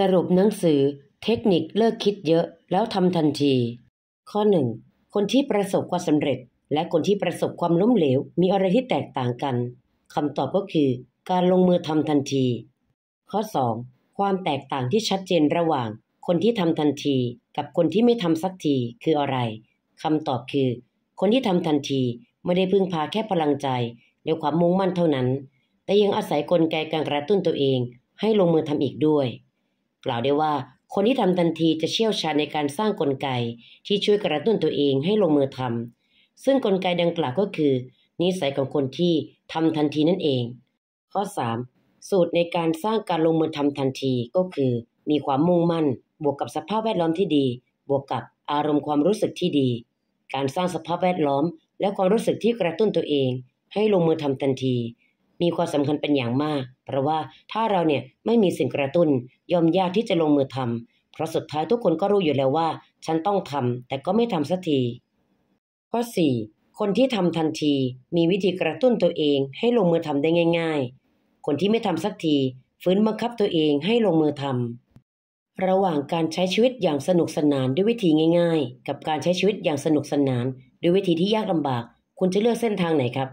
สรุปหนังสือ เทคนิคเลิกคิดเยอะแล้วทำทันที ข้อหนึ่งคนที่ประสบความสำเร็จ และคนที่ประสบความล้มเหลวมีอะไรที่แตกต่างกันคำตอบก็คือ การลงมือทำทันที ข้อ 2. ความแตกต่างที่ชัดเจนระหว่างคนที่ทำทันทีกับคนที่ไม่ทำสักทีคืออะไรคำตอบคือ คนที่ทำทันทีไม่ได้พึ่งพาแค่พลังใจและความมุ่งมั่นเท่านั้น แต่ยังอาศัยกลไกการกระตุ้นตัวเอง ให้ลงมือทำอีกด้วยกล่าวได้ว่าคนที่ทำทันทีจะเชี่ยวชาญในการสร้างกลไกที่ช่วยกระตุ้นตัวเองให้ลงมือทำซึ่งกลไกดังกล่าวก็คือนิสัยของคนที่ทำทันทีนั่นเอง ข้อ 3. สูตรในการสร้างการลงมือทำทันทีก็คือ มีความมุ่งมั่นบวกกับสภาพแวดล้อมที่ดี บวกกับอารมณ์ความรู้สึกที่ดี การสร้างสภาพแวดล้อมและความรู้สึกที่กระตุ้นตัวเอง ให้ลงมือทำทันทีมีความสำคัญเป็นอย่างมาก เพราะว่าถ้าเราเนี่ยไม่มีสิ่งกระตุ้นยอมยากที่จะลงมือทำ เพราะสุดท้ายทุกคนก็รู้อยู่แล้วว่าฉันต้องทำ แต่ก็ไม่ทำสักทีข้อ4คนที่ทำทันทีมีวิธีกระตุ้นตัวเองให้ลงมือทำได้ง่าย ๆ คนที่ไม่ทำสักที ฝืนบังคับตัวเองให้ลงมือทำ ระหว่างการใช้ชีวิตอย่างสนุกสนานด้วยวิธีง่ายๆ กับการใช้ชีวิตอย่างสนุกสนานด้วยวิธีที่ยากลำบาก คุณจะเลือกเส้นทางไหนครับ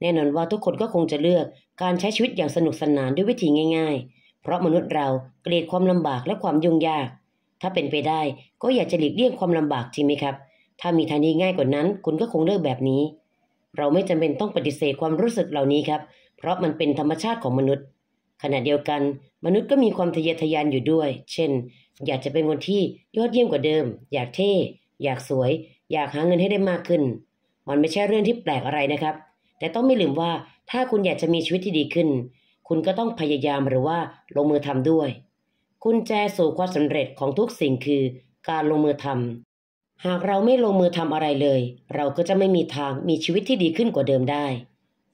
แน่นอนว่าทุกคนก็คงจะเลือกการใช้ชีวิตอย่างสนุกสนานด้วยวิธีง่ายๆ เพราะมนุษย์เราเกลียดความลำบากและความยุ่งยาก ถ้าเป็นไปได้ก็อยากจะหลีกเลี่ยงความลำบากจริงไหมครับ ถ้ามีทางนี้ง่ายกว่านั้น คุณก็คงเลือกแบบนี้ เราไม่จำเป็นต้องปฏิเสธความรู้สึกเหล่านี้ครับ เพราะมันเป็นธรรมชาติของมนุษย์ ขณะเดียวกัน มนุษย์ก็มีความทะเยอทะยานอยู่ด้วย เช่น อยากจะเป็นคนที่ยอดเยี่ยมกว่าเดิม อยากเท่ อยากสวย อยากหาเงินให้ได้มากขึ้น มันไม่ใช่เรื่องที่แปลกอะไรนะครับแต่ต้องไม่ลืมว่าถ้าคุณอยากจะมีชีวิตที่ดีขึ้น คุณก็ต้องพยายามหรือว่าลงมือทำด้วยคุณแจสู่ความสำเร็จของทุกสิ่งคือการลงมือทำ หากเราไม่ลงมือทำอะไรเลย เราก็จะไม่มีทางมีชีวิตที่ดีขึ้นกว่าเดิมได้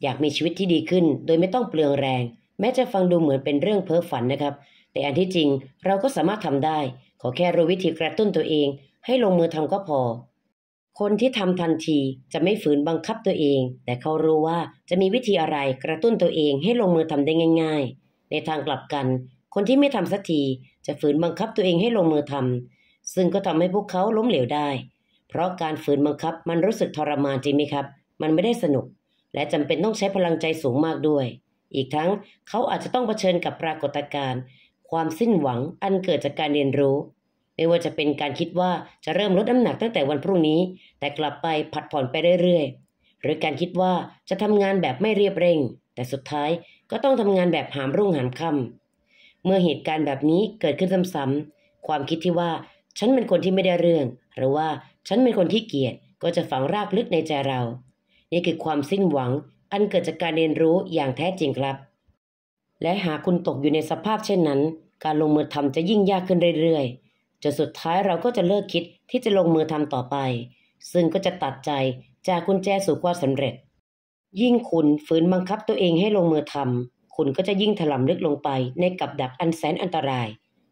อยากมีชีวิตที่ดีขึ้นโดยไม่ต้องเปลืองแรง แม้จะฟังดูเหมือนเป็นเรื่องเพ้อฝันนะครับ แต่อันที่จริงเราก็สามารถทำได้ ขอแค่รู้วิธีกระตุ้นตัวเอง ให้ลงมือทำก็พอคนที่ทำทันทีจะไม่ฝืนบังคับตัวเองแต่เขารู้ว่าจะมีวิธีอะไรกระตุ้นตัวเองให้ลงมือทำได้ง่ายๆ ในทางกลับกันคนที่ไม่ทำสักทีจะฝืนบังคับตัวเองให้ลงมือทำซึ่งก็ทำให้พวกเขาล้มเหลวได้เพราะการฝืนบังคับมันรู้สึกทรมานจริงไหมครับมันไม่ได้สนุกและจำเป็นต้องใช้พลังใจสูงมากด้วยอีกทั้งเขาอาจจะต้องเผชิญกับปรากฏการณ์ความสิ้นหวังอันเกิดจากการเรียนรู้ไม่ว่าจะเป็นการคิดว่าจะเริ่มลดน้ำหนักตั้งแต่วันพรุ่งนี้ แต่กลับไปผัดผ่อนไปเรื่อยๆ หรือการคิดว่าจะทำงานแบบไม่เรียบเร่ง แต่สุดท้ายก็ต้องทำงานแบบหามรุ่งหามค่ำเมื่อเหตุการณ์แบบนี้เกิดขึ้นซ้ำๆความคิดที่ว่า ฉันเป็นคนที่ไม่ได้เรื่อง หรือว่าฉันเป็นคนที่เกียจก็จะฝังรากลึกในใจเรา นี่คือความสิ้นหวัง อันเกิดจากการเรียนรู้อย่างแท้จริงครับ และหากคุณตกอยู่ในสภาพเช่นนั้น การลงมือทำจะยิ่งยากขึ้นเรื่อยๆจนสุดท้ายเราก็จะเลิกคิดที่จะลงมือทำต่อไป ซึ่งก็จะตัดใจจากกุญแจสู่ความสำเร็จ ยิ่งคุณฝืนบังคับตัวเองให้ลงมือทำ คุณก็จะยิ่งถลำลึกลงไปในกับดักอันแสนอันตราย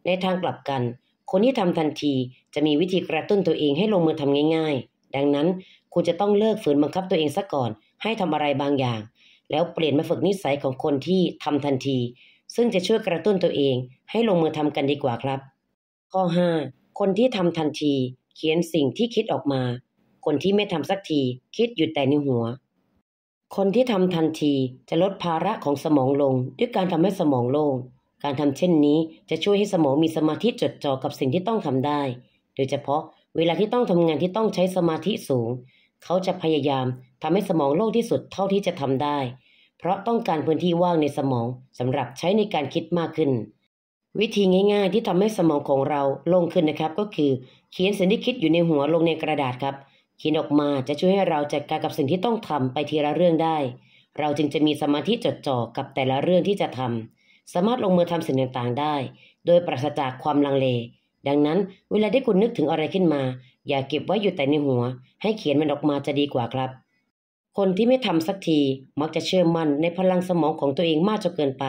ในทางกลับกัน คนที่ทำทันทีจะมีวิธีกระตุ้นตัวเองให้ลงมือทำง่ายๆ ดังนั้นคุณจะต้องเลิกฝืนบังคับตัวเองซะก่อน ให้ทำอะไรบางอย่าง แล้วเปลี่ยนมาฝึกนิสัยของคนที่ทำทันที ซึ่งจะช่วยกระตุ้นตัวเองให้ลงมือทำกันดีกว่าครับข้อ5คนที่ทำทันทีเขียนสิ่งที่คิดออกมา คนที่ไม่ทำสักทีคิดอยู่แต่ในหัว คนที่ทำทันทีจะลดภาระของสมองลงด้วยการทำให้สมองโล่ง การทำเช่นนี้จะช่วยให้สมองมีสมาธิจดจ่อกับสิ่งที่ต้องทำได้ โดยเฉพาะเวลาที่ต้องทำงานที่ต้องใช้สมาธิสูง เขาจะพยายามทำให้สมองโล่งที่สุดเท่าที่จะทำได้ เพราะต้องการพื้นที่ว่างในสมองสำหรับใช้ในการคิดมากขึ้นวิธีง่ายๆที่ทำให้สมองของเราโล่งขึ้นนะครับ ก็คือ เขียนสิ่งที่คิดอยู่ในหัวลงในกระดาษครับเขียนออกมาจะช่วยให้เราจัดการกับสิ่งที่ต้องทำไปทีละเรื่องได้ เราจึงจะมีสมาธิจดจ่อกับแต่ละเรื่องที่จะทำ สามารถลงมือทำสิ่งต่างๆได้ โดยปราศจากความลังเลดังนั้นเวลาที่คุณนึกถึงอะไรขึ้นมา อย่าเก็บไว้อยู่แต่ในหัว ให้เขียนมันออกมาจะดีกว่าครับ คนที่ไม่ทำสักทีมักจะเชื่อมั่นในพลังสมองของตัวเองมากจนเกินไป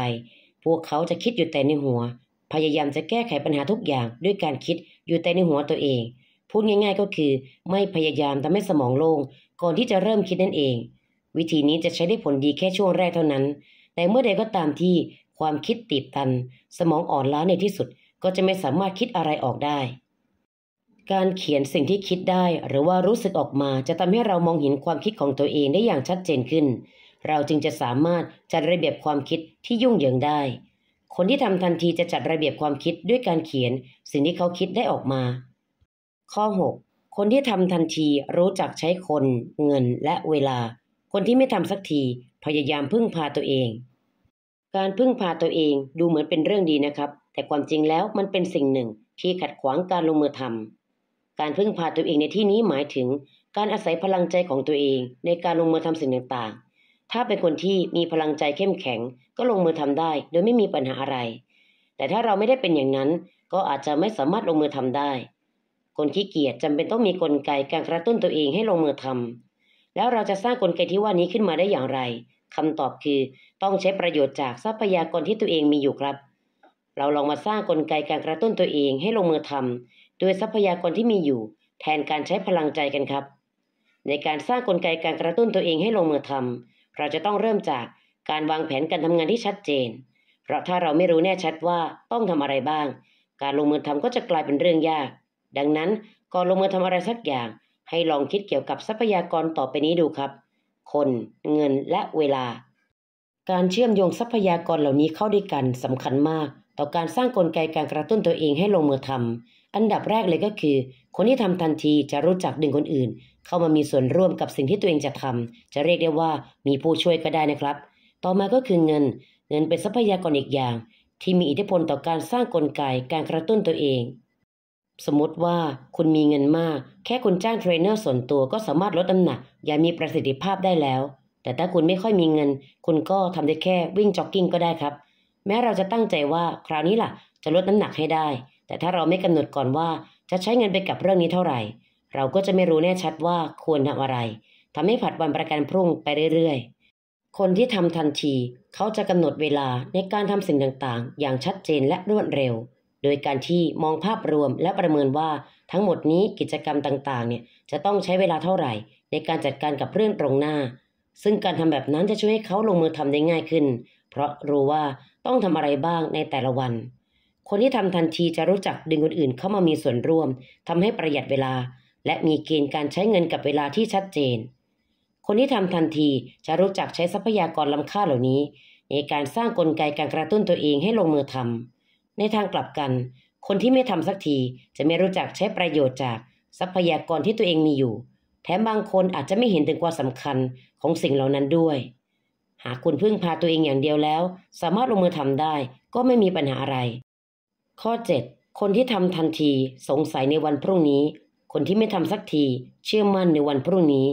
พวกเขาจะคิดอยู่แต่ในหัวพยายามจะแก้ไขปัญหาทุกอย่างด้วยการคิดอยู่แต่ในหัวตัวเอง พูดง่าย ๆ ก็คือไม่พยายามทำให้สมองโลง่งก่อนที่จะเริ่มคิดนั่นเอง วิธีนี้จะใช้ได้ผลดีแค่ช่วงแรกเท่านั้น แต่เมื่อใดก็ตามที่ความคิดติดตัน สมองอ่อนล้าในที่สุดก็จะไม่สามารถคิดอะไรออกได้ การเขียนสิ่งที่คิดได้หรือว่ารู้สึกออกมาจะทำให้เรามองเห็นความคิดของตัวเองได้อย่างชัดเจนขึ้น เราจึงจะสามารถจัดระเบียบความคิดที่ยุ่งเหยิงได้คนที่ทำทันทีจะจัดระเบียบความคิดด้วยการเขียนสิ่งที่เขาคิดได้ออกมา ข้อ6คนที่ทำทันทีรู้จักใช้คนเงินและเวลา คนที่ไม่ทำสักทีพยายามพึ่งพาตัวเอง การพึ่งพาตัวเองดูเหมือนเป็นเรื่องดีนะครับ แต่ความจริงแล้วมันเป็นสิ่งหนึ่งที่ขัดขวางการลงมือทำ การพึ่งพาตัวเองในที่นี้หมายถึงการอาศัยพลังใจของตัวเองในการลงมือทำสิ่งต่างๆถ้าเป็นคนที่มีพลังใจเข้มแข็ง ก็ลงมือทำได้ โดยไม่มีปัญหาอะไร แต่ถ้าเราไม่ได้เป็นอย่างนั้นก็อาจจะไม่สามารถลงมือทำได้ คนขี้เกียจจำเป็นต้องมีกลไกการกระตุ้นตัวเองให้ลงมือทำ แล้วเราจะสร้างกลไกที่ว่านี้ขึ้นมาได้อย่างไร คำตอบคือ ต้องใช้ประโยชน์จากทรัพยากรที่ตัวเองมีอยู่ครับ เราลองมาสร้างกลไกการกระตุ้นตัวเองให้ลงมือทำด้วยทรัพยากรที่มีอยู่ แทนการใช้พลังใจกันครับ ในการสร้างกลไกการกระตุ้นตัวเองให้ลงมือทำเราจะต้องเริ่มจากการวางแผนการทำงานที่ชัดเจน เพราะถ้าเราไม่รู้แน่ชัดว่าต้องทำอะไรบ้าง การลงมือทำก็จะกลายเป็นเรื่องยาก ดังนั้นก่อนลงมือทำอะไรสักอย่าง ให้ลองคิดเกี่ยวกับทรัพยากรต่อไปนี้ดูครับ คน เงินและเวลา การเชื่อมโยงทรัพยากรเหล่านี้เข้าด้วยกันสำคัญมาก ต่อการสร้างกลไกการกระตุ้นตัวเองให้ลงมือทำอันดับแรกเลยก็คือคนที่ทำทันทีจะรู้จักดึงคนอื่น เข้ามามีส่วนร่วมกับสิ่งที่ตัวเองจะทำจะเรียกได้ว่ามีผู้ช่วยก็ได้นะครับ ต่อมาก็คือเงิน เงินเป็นทรัพยากรอีกอย่าง ที่มีอิทธิพลต่อการสร้างกลไกการกระตุ้นตัวเอง สมมติว่าคุณมีเงินมาก แค่คุณจ้างเทรนเนอร์ส่วนตัวก็สามารถลดน้ำหนักอย่างมีประสิทธิภาพได้แล้ว แต่ถ้าคุณไม่ค่อยมีเงิน คุณก็ทำได้แค่วิ่งจ็อกกิ้งก็ได้ครับ แม้เราจะตั้งใจว่าคราวนี้ล่ะจะลดน้ำหนักให้ได้ แต่ถ้าเราไม่กำหนดก่อนว่าจะใช้เงินไปกับเรื่องนี้เท่าไหร่ เราก็จะไม่รู้แน่ชัดว่าควรทำอะไรทำให้ผัดวันประกันพรุ่งไปเรื่อย ๆ คนที่ทำทันที เขาจะกำหนดเวลาในการทำสิ่งต่างๆ อย่างชัดเจนและรวดเร็ว โดยการที่มองภาพรวมและประเมินว่าทั้งหมดนี้กิจกรรมต่างๆ เนี่ยจะต้องใช้เวลาเท่าไหร่ ในการจัดการกับเรื่องตรงหน้า ซึ่งการทำแบบนั้นจะช่วยให้เขาลงมือทำได้ง่ายขึ้น เพราะรู้ว่าต้องทำอะไรบ้างในแต่ละวันคนที่ทำทันทีจะรู้จักดึงคนอื่นเข้ามามีส่วนร่วมทำให้ประหยัดเวลา และมีเกณฑ์การใช้เงินกับเวลาที่ชัดเจน คนที่ทำทันทีจะรู้จักใช้ทรัพยากรล้ำค่าเหล่านี้ ในการสร้างกลไกการกระตุ้นตัวเองให้ลงมือทำ ในทางกลับกัน คนที่ไม่ทำสักทีจะไม่รู้จักใช้ประโยชน์จากทรัพยากรที่ตัวเองมีอยู่ แถมบางคนอาจจะไม่เห็นถึงความสำคัญของสิ่งเหล่านั้นด้วย หากคุณพึ่งพาตัวเองอย่างเดียวแล้ว สามารถลงมือทำได้ก็ไม่มีปัญหาอะไรข้อ7คนที่ทำทันทีสงสัยในวันพรุ่งนี้ คนที่ไม่ทำสักที เชื่อมั่นในวันพรุ่งนี้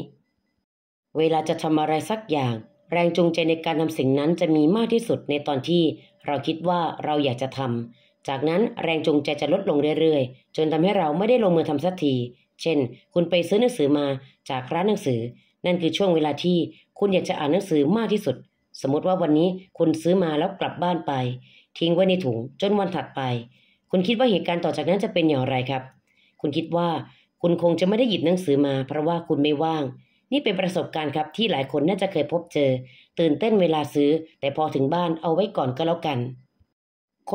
เวลาจะทำอะไรสักอย่าง แรงจูงใจในการทำสิ่งนั้นจะมีมากที่สุดในตอนที่เราคิดว่าเราอยากจะทำจากนั้นแรงจูงใจจะลดลงเรื่อยๆ จนทำให้เราไม่ได้ลงมือทำสักที เช่น คุณไปซื้อหนังสือมาจากร้านหนังสือ นั่นคือช่วงเวลาที่คุณอยากจะอ่านหนังสือมากที่สุด สมมติว่าวันนี้คุณซื้อมาแล้วกลับบ้านไปทิ้งไว้ในถุง จนวันถัดไป คุณคิดว่าเหตุการณ์ต่อจากนั้นจะเป็นอย่างไรครับ คุณคิดว่า คุณคงจะไม่ได้หยิบหนังสือมา เพราะว่าคุณไม่ว่าง นี่เป็นประสบการณ์ครับที่หลายคนน่าจะเคยพบเจอ ตื่นเต้นเวลาซื้อ แต่พอถึงบ้านเอาไว้ก่อนก็แล้วกัน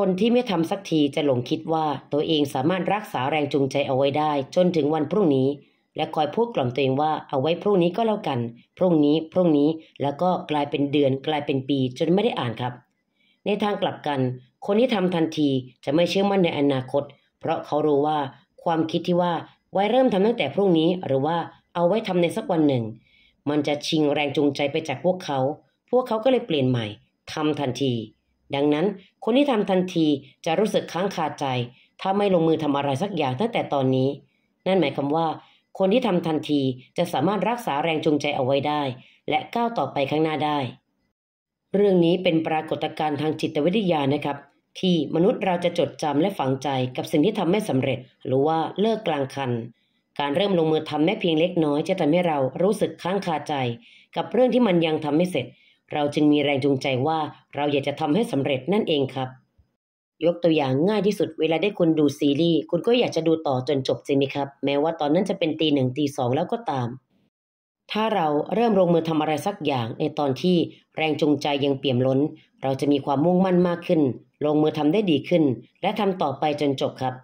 คนที่ไม่ทำสักทีจะหลงคิดว่าตัวเองสามารถรักษาแรงจูงใจเอาไว้ได้จนถึงวันพรุ่งนี้ และคอยพูดกล่อมตัวเองว่าเอาไว้พรุ่งนี้ก็แล้วกัน พรุ่งนี้พรุ่งนี้แล้วก็กลายเป็นเดือน กลายเป็นปี จนไม่ได้อ่านครับในทางกลับกัน คนที่ทำทันทีจะไม่เชื่อมั่นในอนาคต เพราะเขารู้ว่าความคิดที่ว่าไว้เริ่มทำตั้งแต่พรุ่งนี้ หรือว่าเอาไว้ทำในสักวันหนึ่ง มันจะชิงแรงจูงใจไปจากพวกเขา พวกเขาก็เลยเปลี่ยนใหม่ทำทันที ดังนั้น คนที่ทำทันทีจะรู้สึกค้างคาใจ ถ้าไม่ลงมือทำอะไรสักอย่างตั้งแต่ตอนนี้ นั่นหมายความว่า คนที่ทำทันทีจะสามารถรักษาแรงจูงใจเอาไว้ได้ และก้าวต่อไปข้างหน้าได้เรื่องนี้เป็นปรากฏการณ์ทางจิตวิทยานะครับ ที่มนุษย์เราจะจดจำและฝังใจ กับสิ่งที่ทำไม่สำเร็จหรือว่าเลิกกลางคัน การเริ่มลงมือทำแม้เพียงเล็กน้อย จะทำให้เรารู้สึกค้างคาใจ กับเรื่องที่มันยังทำไม่เสร็จ เราจึงมีแรงจูงใจว่าเราอยากจะทำให้สำเร็จนั่นเองครับ ยกตัวอย่างง่ายที่สุด เวลาได้คุณดูซีรีส์คุณก็อยากจะดูต่อจนจบใชิไหมครับ แม้ว่าตอนนั้นจะเป็นตีหนึ่งตีสองแล้วก็ตามถ้าเราเริ่มลงมือทำอะไรสักอย่างในตอนที่แรงจูงใจยังเปี่ยมล้น เราจะมีความมุ่งมั่นมากขึ้น ลงมือทำได้ดีขึ้น และทำต่อไปจนจบครับ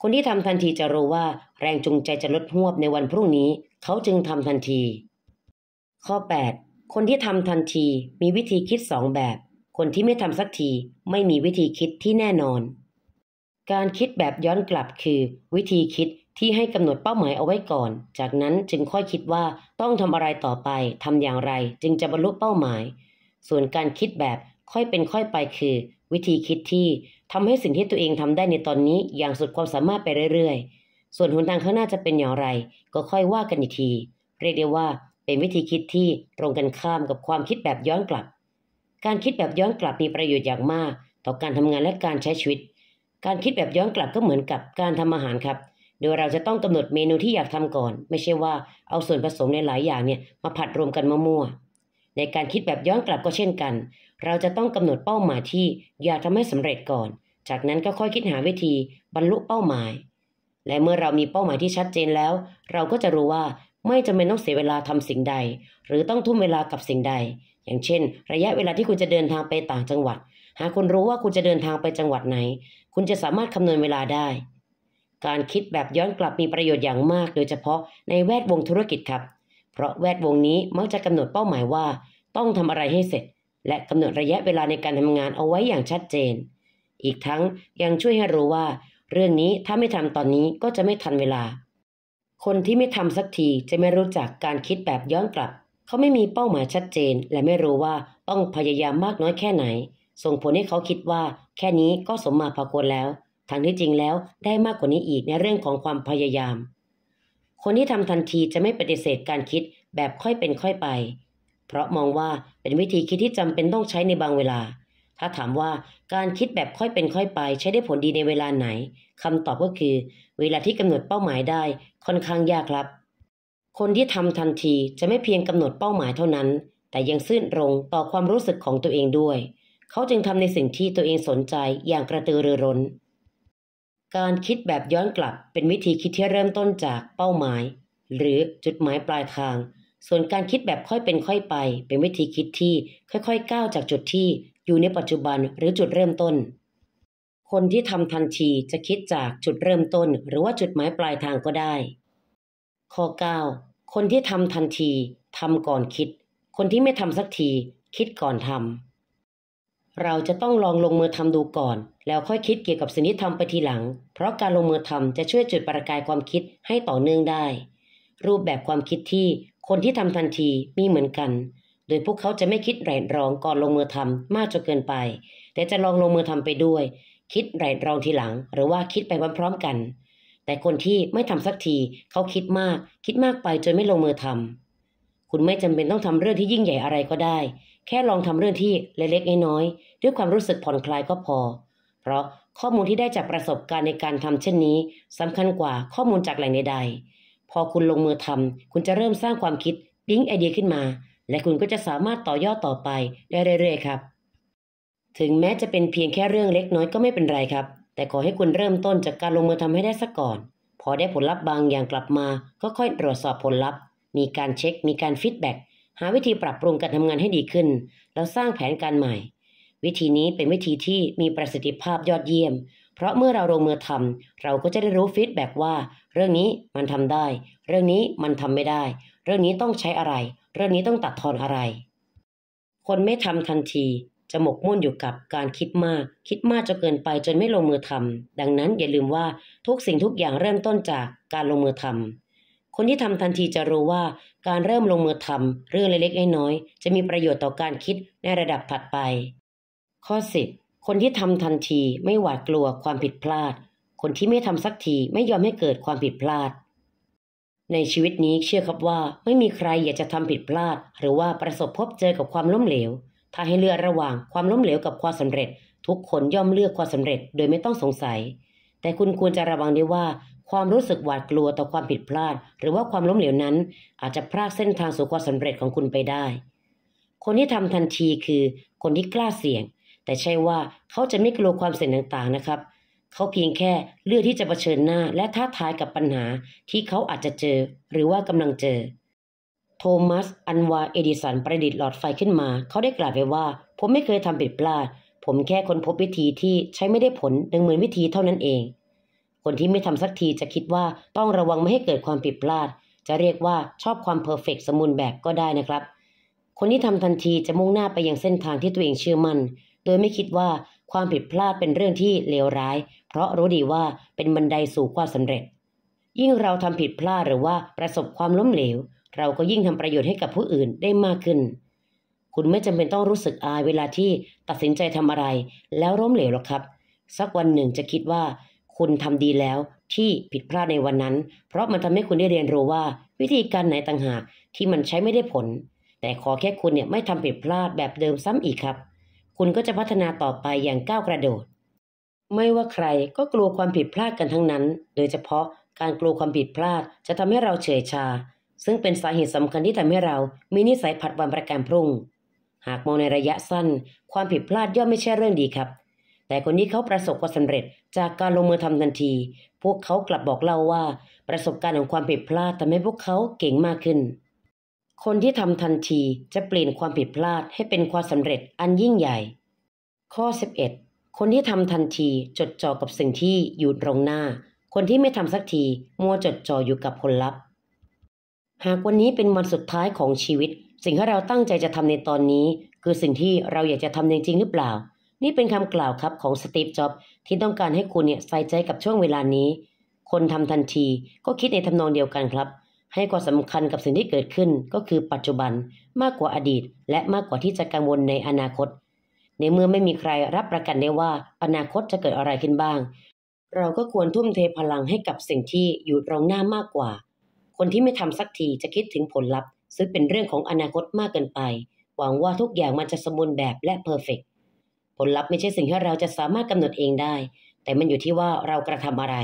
คนที่ทำทันทีจะรู้ว่า แรงจูงใจจะลดหวบในวันพรุ่งนี้ เขาจึงทำทันที ข้อ 8 คนที่ทำทันทีมีวิธีคิดสองแบบ คนที่ไม่ทำสักทีไม่มีวิธีคิดที่แน่นอน การคิดแบบย้อนกลับคือวิธีคิดที่ให้กำหนดเป้าหมายเอาไว้ก่อน จากนั้นจึงค่อยคิดว่าต้องทำอะไรต่อไป ทำอย่างไรจึงจะบรรลุเป้าหมาย ส่วนการคิดแบบค่อยเป็นค่อยไปคือ วิธีคิดที่ทำให้สิ่งที่ตัวเองทำได้ในตอนนี้ อย่างสุดความสามารถไปเรื่อยๆ ส่วนหนทางข้างหน้าจะเป็นอย่างไร ก็ค่อยว่ากันอีกที เรียกได้ว่าเป็นวิธีคิดที่ตรงกันข้ามกับความคิดแบบย้อนกลับ การคิดแบบย้อนกลับมีประโยชน์อย่างมาก ต่อการทำงานและการใช้ชีวิต การคิดแบบย้อนกลับก็เหมือนกับการทำอาหารครับโดยเราจะต้องกำหนดเมนูที่อยากทำก่อน ไม่ใช่ว่าเอาส่วนผสมในหลายอย่างเนี่ย มาผัดรวมกันมั่วๆ ในการคิดแบบย้อนกลับก็เช่นกัน เราจะต้องกำหนดเป้าหมายที่อยากทำให้สำเร็จก่อน จากนั้นก็ค่อยคิดหาวิธีบรรลุเป้าหมาย และเมื่อเรามีเป้าหมายที่ชัดเจนแล้ว เราก็จะรู้ว่าไม่จำเป็นต้องเสียเวลาทำสิ่งใด หรือต้องทุ่มเวลากับสิ่งใด อย่างเช่น ระยะเวลาที่คุณจะเดินทางไปต่างจังหวัด หากคุณรู้ว่าคุณจะเดินทางไปจังหวัดไหน คุณจะสามารถคำนวณเวลาได้การคิดแบบย้อนกลับมีประโยชน์อย่างมาก โดยเฉพาะในแวดวงธุรกิจครับ เพราะแวดวงนี้มักจะกำหนดเป้าหมายว่า ต้องทำอะไรให้เสร็จ และกำหนดระยะเวลาในการทำงานเอาไว้อย่างชัดเจน อีกทั้งยังช่วยให้รู้ว่า เรื่องนี้ถ้าไม่ทำตอนนี้ก็จะไม่ทันเวลา คนที่ไม่ทำสักทีจะไม่รู้จักการคิดแบบย้อนกลับ เขาไม่มีเป้าหมายชัดเจน และไม่รู้ว่าต้องพยายามมากน้อยแค่ไหน ส่งผลให้เขาคิดว่าแค่นี้ก็สมมาพอควรแล้วทางที่จริงแล้วได้มากกว่านี้อีกในเรื่องของความพยายาม คนที่ทำทันทีจะไม่ปฏิเสธการคิดแบบค่อยเป็นค่อยไป เพราะมองว่าเป็นวิธีคิดที่จำเป็นต้องใช้ในบางเวลา ถ้าถามว่าการคิดแบบค่อยเป็น ค่อยไปใช้ได้ผลดีในเวลาไหน คำตอบก็คือ เวลาที่กำหนดเป้าหมายได้ค่อนข้างยากครับ คนที่ทำทันทีจะไม่เพียงกำหนดเป้าหมายเท่านั้น แต่ยังซื่นตรงต่อความรู้สึกของตัวเองด้วย เขาจึงทำในสิ่งที่ตัวเองสนใจอย่างกระตือรือร้นการคิดแบบย้อนกลับเป็นวิธีคิดที่เริ่มต้นจากเป้าหมายหรือจุดหมายปลายทาง ส่วนการคิดแบบค่อยเป็นค่อยไปเป็นวิธีคิดที่ค่อยๆก้าวจากจุดที่อยู่ในปัจจุบันหรือจุดเริ่มต้น คนที่ทำทันทีจะคิดจากจุดเริ่มต้น หรือว่าจุดหมายปลายทางก็ได้ ข้อ 9 คนที่ทำทันทีทำก่อนคิด คนที่ไม่ทำสักทีคิดก่อนทำเราจะต้องลองลงมือทำดูก่อน แล้วค่อยคิดเกี่ยวกับสิ่งที่ทำไปทีหลัง เพราะการลงมือทำจะช่วยจุดประกายความคิดให้ต่อเนื่องได้ รูปแบบความคิดที่คนที่ทำทันทีมีเหมือนกัน โดยพวกเขาจะไม่คิดแรดรองก่อนลงมือทำมากจนเกินไป แต่จะลองลงมือทำไปด้วย คิดแรดรองทีหลังหรือว่าคิดไปพร้อมๆกัน แต่คนที่ไม่ทำสักทีเขาคิดมาก คิดมากไปจนไม่ลงมือทำคุณไม่จำเป็นต้องทำเรื่องที่ยิ่งใหญ่อะไรก็ได้แค่ลองทำเรื่องที่เล็กๆน้อยๆด้วยความรู้สึกผ่อนคลายก็พอ เพราะข้อมูลที่ได้จากประสบการณ์ในการทำเช่นนี้สำคัญกว่าข้อมูลจากแหล่งใดๆพอคุณลงมือทำคุณจะเริ่มสร้างความคิดปิ๊งไอเดียขึ้นมา และคุณก็จะสามารถต่อยอดต่อไปได้เรื่อยๆครับ ถึงแม้จะเป็นเพียงแค่เรื่องเล็กน้อยก็ไม่เป็นไรครับ แต่ขอให้คุณเริ่มต้นจากการลงมือทำให้ได้ซะก่อน พอได้ผลลัพธ์บางอย่างกลับมาก็ค่อยตรวจสอบผลลัพธ์มีการเช็คมีการฟีดแบ็กหาวิธีปรับปรุงการทำงานให้ดีขึ้นแล้วสร้างแผนการใหม่ วิธีนี้เป็นวิธีที่มีประสิทธิภาพยอดเยี่ยม เพราะเมื่อเราลงมือทำเราก็จะได้รู้ฟีดแบ็ว่า เรื่องนี้มันทำได้ เรื่องนี้มันทำไม่ได้ เรื่องนี้ต้องใช้อะไร เรื่องนี้ต้องตัดทอนอะไร คนไม่ทำทันทีจะหมกมุ่นอยู่กับการคิดมาก คิดมากจนเกินไปจนไม่ลงมือทำดังนั้นอย่าลืมว่าทุกสิ่งทุกอย่างเริ่มต้นจากการลงมือทำคนที่ทำทันทีจะรู้ว่าการเริ่มลงมือทำเรื่องเล็กๆ น้อยๆ จะมีประโยชน์ต่อการคิดในระดับถัดไป ข้อ10คนที่ทำทันทีไม่หวาดกลัวความผิดพลาด คนที่ไม่ทำสักทีไม่ยอมให้เกิดความผิดพลาด ในชีวิตนี้เชื่อครับว่าไม่มีใครอยากจะทำผิดพลาด หรือว่าประสบพบเจอกับความล้มเหลว ถ้าให้เลือกระหว่างความล้มเหลวกับความสำเร็จ ทุกคนย่อมเลือกความสำเร็จโดยไม่ต้องสงสัย แต่คุณควรจะระวังด้วยว่าความรู้สึกหวาดกลัวต่อความผิดพลาด หรือว่าความล้มเหลวนั้น อาจจะพรากเส้นทางสู่ความสำเร็จของคุณไปได้ คนที่ทำทันทีคือคนที่กล้าเสี่ยง แต่ใช่ว่าเขาจะไม่กลัวความเสี่ยงต่างๆนะครับ เขาเพียงแค่เลือกที่จะเผชิญหน้าและท้าทายกับปัญหาที่เขาอาจจะเจอหรือว่ากำลังเจอ โทมัส อันวาเอดิสัน ประดิษฐ์หลอดไฟขึ้นมา เขาได้กล่าวไว้ว่า ผมไม่เคยทำผิดพลาด ผมแค่ค้นพบวิธีที่ใช้ไม่ได้ผลหนึ่งหมื่นวิธีเท่านั้นเองคนที่ไม่ทำสักทีจะคิดว่าต้องระวังไม่ให้เกิดความผิดพลาด จะเรียกว่าชอบความเพอร์เฟกสมุนแบบก็ได้นะครับ คนที่ทำทันทีจะมุ่งหน้าไปยังเส้นทางที่ตัวเองเชื่อมัน่น โดยไม่คิดว่าความผิดพลาดเป็นเรื่องที่เลวร้าย เพราะรู้ดีว่าเป็นบันไดสู่ความสำเร็จ ยิ่งเราทำผิดพลาดหรือว่าประสบความล้มเหลว เราก็ยิ่งทำประโยชน์ให้กับผู้อื่นได้มากขึ้น คุณไม่จำเป็นต้องรู้สึกอายเวลาที่ตัดสินใจทำอะไรแล้วล้มเหลวหรอกครับ สักวันหนึ่งจะคิดว่าคุณทำดีแล้วที่ผิดพลาดในวันนั้น เพราะมันทำให้คุณได้เรียนรู้ว่า วิธีการ ไหนต่างหากที่มันใช้ไม่ได้ผล แต่ขอแค่คุณเนี่ยไม่ทำผิดพลาดแบบเดิมซ้ำอีกครับ คุณก็จะพัฒนาต่อไปอย่างก้าวกระโดด ไม่ว่าใครก็กลัวความผิดพลาดกันทั้งนั้น โดยเฉพาะการกลัวความผิดพลาดจะทำให้เราเฉยชา ซึ่งเป็นสาเหตุสำคัญที่ทำให้เรามีนิสัยผัดวันประกันพรุ่ง หากมองในระยะสั้น ความผิดพลาดย่อมไม่ใช่เรื่องดีครับแต่คนนี้เขาประสบความสำเร็จจากการลงมือทำทันที พวกเขากลับบอกเล่าว่าประสบการณ์ของความผิดพลาดทำให้พวกเขาเก่งมากขึ้น คนที่ทำทันทีจะเปลี่ยนความผิดพลาดให้เป็นความสำเร็จอันยิ่งใหญ่ ข้อ 11 คนที่ทำทันทีจดจ่อกับสิ่งที่อยู่ตรงหน้า คนที่ไม่ทำสักที มัวจดจ่ออยู่กับผลลัพธ์ หากวันนี้เป็นวันสุดท้ายของชีวิต สิ่งที่เราตั้งใจจะทำในตอนนี้ คือสิ่งที่เราอยากจะทำจริงๆหรือเปล่านี่เป็นคำกล่าวครับของสตีฟ จ็อบที่ต้องการให้คุณเนี่ยใส่ใจกับช่วงเวลานี้ คนทำทันทีก็คิดในทำนองเดียวกันครับ ให้ความสำคัญกับสิ่งที่เกิดขึ้นก็คือปัจจุบันมากกว่าอดีตและมากกว่าที่จะกังวลในอนาคต ในเมื่อไม่มีใครรับประกันได้ว่าอนาคตจะเกิดอะไรขึ้นบ้าง เราก็ควรทุ่มเทพลังให้กับสิ่งที่อยู่ตรงหน้ามากกว่า คนที่ไม่ทำสักทีจะคิดถึงผลลัพธ์ ซึ่งเป็นเรื่องของอนาคตมากเกินไป หวังว่าทุกอย่างมันจะสมบูรณ์แบบและเพอร์เฟกผลลัพธ์ไม่ใช่สิ่งที่เราจะสามารถกำหนดเองได้ แต่มันอยู่ที่ว่าเรากระทำอะไร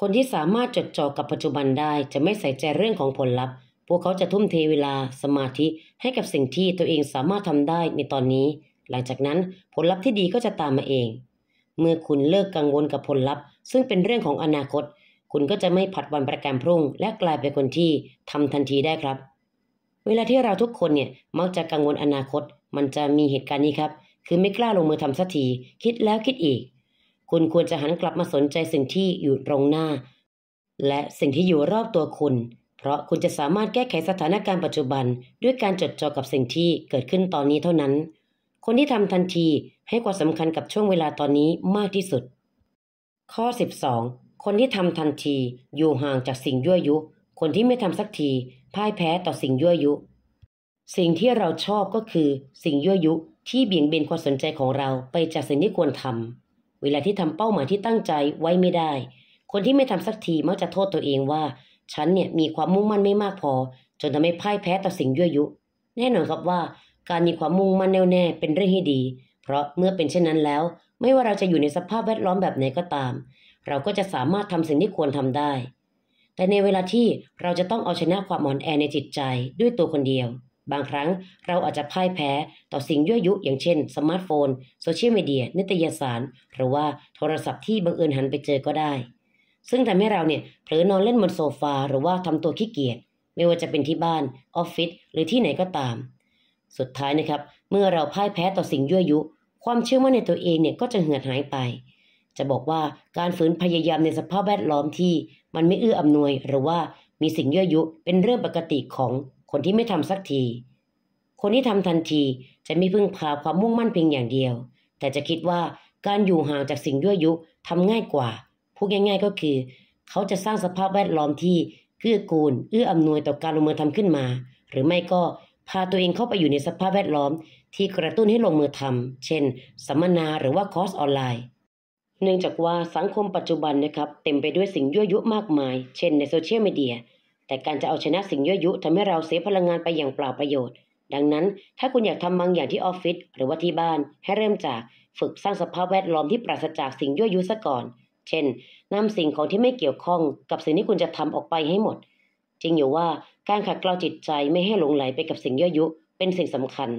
คนที่สามารถจดจ่อกับปัจจุบันได้ จะไม่ใส่ใจเรื่องของผลลัพธ์ พวกเขาจะทุ่มเทเวลาสมาธิให้กับสิ่งที่ตัวเองสามารถทำได้ในตอนนี้ หลังจากนั้นผลลัพธ์ที่ดีก็จะตามมาเอง เมื่อคุณเลิกกังวลกับผลลัพธ์ ซึ่งเป็นเรื่องของอนาคต คุณก็จะไม่ผัดวันประกันพรุ่ง และกลายเป็นคนที่ทำทันทีได้ครับ เวลาที่เราทุกคนเนี่ยมักจะกังวลอนาคต มันจะมีเหตุการณ์นี้ครับคือไม่กล้าลงมือทำสักที คิดแล้วคิดอีก คุณควรจะหันกลับมาสนใจสิ่งที่อยู่ตรงหน้า และสิ่งที่อยู่รอบตัวคุณ เพราะคุณจะสามารถแก้ไขสถานการณ์ปัจจุบันด้วยการจดจ่อกับสิ่งที่เกิดขึ้นตอนนี้เท่านั้น คนที่ทำทันทีให้ความสำคัญกับช่วงเวลาตอนนี้มากที่สุด ข้อ12คนที่ทำทันทีอยู่ห่างจากสิ่งยั่วยุ คนที่ไม่ทำสักทีพ่ายแพ้ต่อสิ่งยั่วยุ สิ่งที่เราชอบก็คือ สิ่งยั่วยุที่เบี่ยงเบนความสนใจของเราไปจากสิ่งที่ควรทำ เวลาที่ทำเป้าหมายที่ตั้งใจไว้ไม่ได้ คนที่ไม่ทำสักทีมักจะโทษตัวเองว่า ฉันเนี่ยมีความมุ่งมั่นไม่มากพอ จนทำให้พ่ายแพ้ต่อสิ่งยั่วยุ แน่นอนครับว่าการมีความมุ่งมั่นแน่วแน่เป็นเรื่องที่ดี เพราะเมื่อเป็นเช่นนั้นแล้ว ไม่ว่าเราจะอยู่ในสภาพแวดล้อมแบบไหนก็ตาม เราก็จะสามารถทำสิ่งที่ควรทำได้ แต่ในเวลาที่เราจะต้องเอาชนะความอ่อนแอในจิตใจด้วยตัวคนเดียวบางครั้งเราอาจจะพ่ายแพ้ต่อสิ่งยั่วยุ อย่างเช่นสมาร์ทโฟนโซเชียลมีเดีย นิตยสารหรือว่าโทรศัพท์ที่บังเอิญหันไปเจอก็ได้ ซึ่งทำให้เราเนี่ยเผลอนอนเล่นบนโซฟา หรือว่าทำตัวขี้เกียจไม่ว่าจะเป็นที่บ้าน ออฟฟิศหรือที่ไหนก็ตาม สุดท้ายนะครับ เมื่อเราพ่ายแพ้ต่อสิ่งยั่วยุ ความเชื่อมั่นในตัวเองเนี่ยก็จะเหือดหายไป จะบอกว่าการฝืนพยายามในสภาพแวดล้อมที่ มันไม่เอื้ออำนวย หรือว่ามีสิ่งยั่วยุเป็นเรื่องปกติของคนที่ไม่ทำสักที คนที่ทำทันทีจะไม่พึ่งพาความมุ่งมั่นเพียงอย่างเดียว แต่จะคิดว่าการอยู่ห่างจากสิ่งยั่วยุทำง่ายกว่าพูดง่ายๆ ก็คือ เขาจะสร้างสภาพแวดล้อมที่เกื้อกูลเอื้ออำนวยต่อการลงมือทำขึ้นมา หรือไม่ก็พาตัวเองเข้าไปอยู่ในสภาพแวดล้อม ที่กระตุ้นให้ลงมือทำ เช่นสัมมนาหรือว่าคอร์สออนไลน์ เนื่องจากว่าสังคมปัจจุบันนะครับเต็มไปด้วยสิ่งยั่วยุมากมาย เช่นในโซเชียลมีเดียแต่การจะเอาชนะสิ่งยั่วยุทำให้เราเสียพลังงานไปอย่างเปล่าประโยชน์ ดังนั้น ถ้าคุณอยากทำบางอย่างที่ออฟฟิศหรือว่าที่บ้าน ให้เริ่มจากฝึกสร้างสภาพแวดล้อมที่ปราศจากสิ่งยั่วยุซะก่อน เช่นนำสิ่งของที่ไม่เกี่ยวข้องกับสิ่งที่คุณจะทำออกไปให้หมด จริงอยู่ว่าการขัดเกลาจิตใจไม่ให้หลงไหลไปกับสิ่งยั่วยุ เป็นสิ่งสำคัญ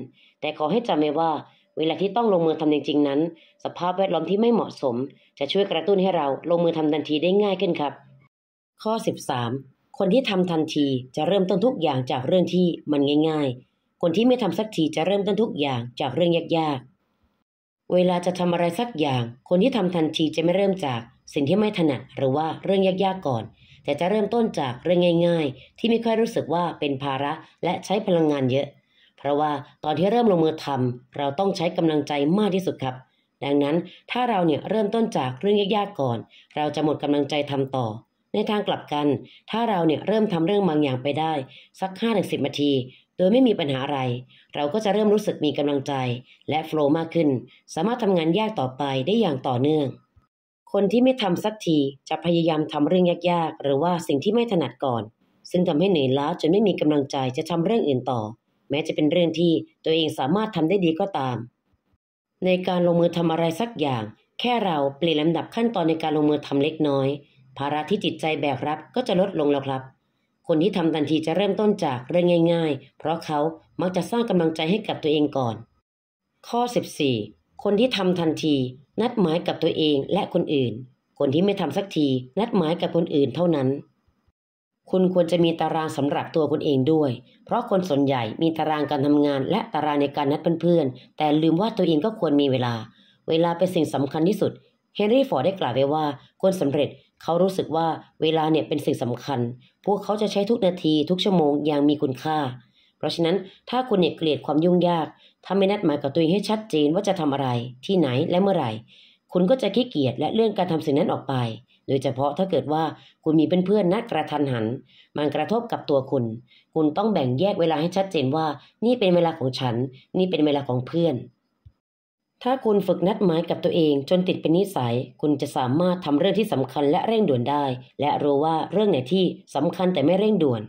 แต่ขอให้จำไว้ว่า เวลาที่ต้องลงมือทำจริงๆนั้น สภาพแวดล้อมที่ไม่เหมาะสม จะช่วยกระตุ้นให้เราลงมือทำทันทีได้ง่ายขึ้นครับ ข้อ13คนที่ทำทันทีจะเริ่มต้นทุกอย่างจากเรื่องที่มันง่ายๆ คนที่ไม่ทำสักทีจะเริ่มต้นทุกอย่างจากเรื่องยากๆ เวลาจะทำอะไรสักอย่าง คนที่ทำทันทีจะไม่เริ่มจากสิ่งที่ไม่ถนัดหรือว่าเรื่องยากๆก่อน แต่จะเริ่มต้นจากเรื่องง่ายๆ ที่ไม่ค่อยรู้สึกว่าเป็นภาระและใช้พลังงานเยอะ เพราะว่าตอนที่เริ่มลงมือทำเราต้องใช้กำลังใจมากที่สุดครับ ดังนั้นถ้าเราเนี่ยเริ่มต้นจากเรื่องยากๆก่อน เราจะหมดกำลังใจทำต่อในทางกลับกัน ถ้าเราเนี่ยเริ่มทำเรื่องบางอย่างไปได้ สัก5ิบนาทีโดยไม่มีปัญหาอะไร เราก็จะเริ่มรู้สึกมีกำลังใจและโฟล์มากขึ้นสามารถทำงานยากต่อไปได้อย่างต่อเนื่อง คนที่ไม่ทำสักทีจะพยายามทำเรื่องยากๆ หรือว่าสิ่งที่ไม่ถนัดก่อน ซึ่งทำให้เหนื่อยล้าจนไม่มีกำลังใจจะทำเรื่องอื่นต่อ แม้จะเป็นเรื่องที่ตัวเองสามารถทำได้ดีก็ตาม ในการลงมือทำอะไรสักอย่าง แค่เราเปลี่ยนลำดับขั้นตอนในการลงมือทำเล็กน้อยภาระที่จิตใจแบกรับก็จะลดลงแล้วครับ คนที่ทำทันทีจะเริ่มต้นจากเรื่องง่าย ๆ เพราะเขามักจะสร้างกำลังใจให้กับตัวเองก่อน ข้อ14คนที่ทำทันที นัดหมายกับตัวเองและคนอื่น คนที่ไม่ทำสักทีนัดหมายกับคนอื่นเท่านั้น คุณควรจะมีตารางสำหรับตัวคุณเองด้วย เพราะคนส่วนใหญ่มีตารางการทำงานและตารางในการนัดเพื่อนๆแต่ลืมว่าตัวเองก็ควรมีเวลา เวลาเป็นสิ่งสำคัญที่สุด เฮนรี่ ฟอร์ดได้กล่าวไว้ว่าคนสำเร็จเขารู้สึกว่าเวลาเนี่ยเป็นสิ่งสำคัญ พวกเขาจะใช้ทุกนาทีทุกชั่วโมงอย่างมีคุณค่า เพราะฉะนั้นถ้าคุณเนี่ยเกลียดความยุ่งยากถ้าไม่นัดหมายกับตัวเองให้ชัดเจนว่าจะทำอะไร ที่ไหนและเมื่อไหร่ คุณก็จะขี้เกียจและเลื่อนการทำสิ่งนั้นออกไปโดยเฉพาะถ้าเกิดว่าคุณมีเพื่อนๆนัดกระทันหันมันกระทบกับตัวคุณ คุณต้องแบ่งแยกเวลาให้ชัดเจนว่า นี่เป็นเวลาของฉัน นี่เป็นเวลาของเพื่อนถ้าคุณฝึกนัดหมายกับตัวเอง จนติดเป็นนิสัย คุณจะสามารถทำเรื่องที่สำคัญและเร่งด่วนได้ และรู้ว่าเรื่องไหนที่สำคัญแต่ไม่เร่งด่วน